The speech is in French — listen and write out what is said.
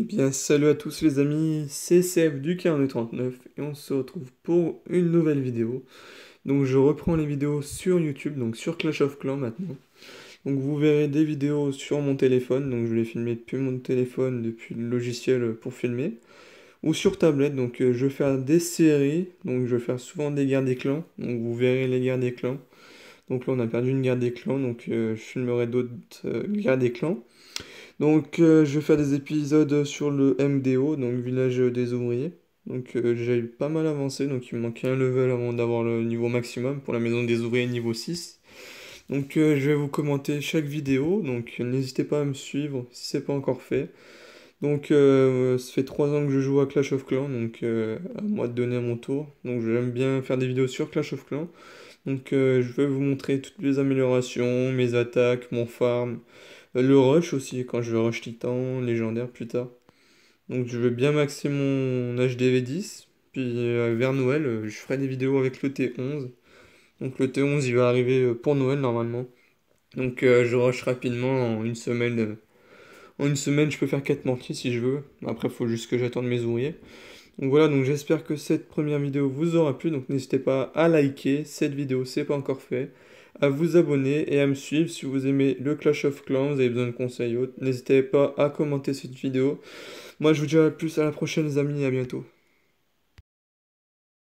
Eh bien, salut à tous les amis, c'est CF du Carreneux39 et on se retrouve pour une nouvelle vidéo. Donc je reprends les vidéos sur YouTube, donc sur Clash of Clans maintenant. Donc vous verrez des vidéos sur mon téléphone, donc je les filmé depuis mon téléphone, depuis le logiciel pour filmer. Ou sur tablette, donc euh, je vais faire des séries, donc je vais faire souvent des guerres des clans, donc vous verrez les guerres des clans. Donc là on a perdu une guerre des clans, donc euh, je filmerai d'autres euh, guerres des clans. Donc euh, je vais faire des épisodes sur le MDO, donc village des ouvriers. Donc euh, j'ai pas mal avancé, donc il me manquait un level avant d'avoir le niveau maximum pour la maison des ouvriers niveau 6. Donc euh, je vais vous commenter chaque vidéo, donc n'hésitez pas à me suivre si c'est pas encore fait. Donc euh, ça fait 3 ans que je joue à Clash of Clans, donc euh, à moi de donner mon tour. Donc j'aime bien faire des vidéos sur Clash of Clans. Donc euh, je vais vous montrer toutes les améliorations, mes attaques, mon farm, le rush aussi quand je vais rush titan, légendaire plus tard. Donc je veux bien maxer mon HDV 10, puis vers Noël je ferai des vidéos avec le T11. Donc le T11 il va arriver pour Noël normalement. Donc je rush rapidement en une semaine en une semaine, je peux faire 4 mentis si je veux. Après, il faut juste que j'attende mes ouvriers. Donc voilà, donc j'espère que cette première vidéo vous aura plu. Donc n'hésitez pas à liker cette vidéo, c'est pas encore fait. À vous abonner et à me suivre si vous aimez le Clash of Clans, vous avez besoin de conseils autres. N'hésitez pas à commenter cette vidéo. Moi, je vous dis à plus à la prochaine, les amis, et à bientôt.